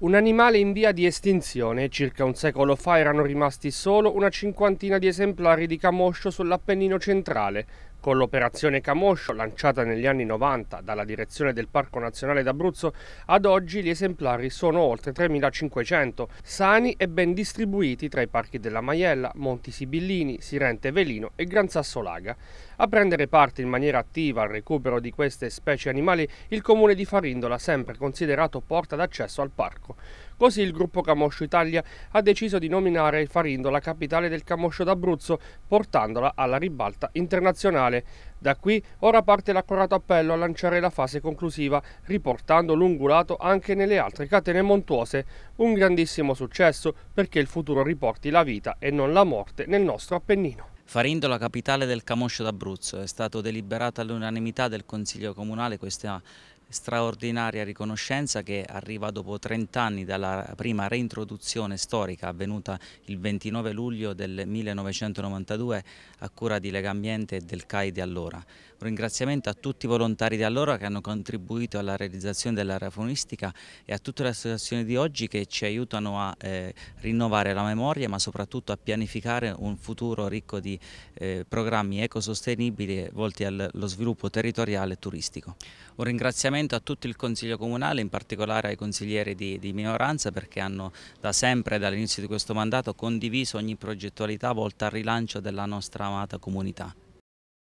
Un animale in via di estinzione, circa un secolo fa erano rimasti solo una cinquantina di esemplari di camoscio sull'Appennino centrale, con l'operazione Camoscio, lanciata negli anni 90 dalla direzione del Parco Nazionale d'Abruzzo, ad oggi gli esemplari sono oltre 3.500, sani e ben distribuiti tra i parchi della Maiella, Monti Sibillini, Sirente Velino e Gran Sasso Laga. A prendere parte in maniera attiva al recupero di queste specie animali il comune di Farindola, ha sempre considerato porta d'accesso al parco. Così il gruppo Camoscio Italia ha deciso di nominare Farindola capitale del Camoscio d'Abruzzo, portandola alla ribalta internazionale finale. Da qui ora parte l'accorato appello a lanciare la fase conclusiva, riportando l'ungulato anche nelle altre catene montuose. Un grandissimo successo perché il futuro riporti la vita e non la morte nel nostro Appennino. Farindo la capitale del Camoscio d'Abruzzo, è stato deliberato all'unanimità del Consiglio Comunale questa straordinaria riconoscenza che arriva dopo 30 anni dalla prima reintroduzione storica avvenuta il 29 luglio del 1992 a cura di Legambiente e del CAI di allora. Un ringraziamento a tutti i volontari di allora che hanno contribuito alla realizzazione dell'area faunistica e a tutte le associazioni di oggi che ci aiutano a eh, rinnovare la memoria ma soprattutto a pianificare un futuro ricco di eh, programmi ecosostenibili volti allo sviluppo territoriale e turistico. Un ringraziamento ringraziamento a tutto il Consiglio Comunale, in particolare ai consiglieri di, di minoranza perché hanno da sempre, dall'inizio di questo mandato, condiviso ogni progettualità volta al rilancio della nostra amata comunità.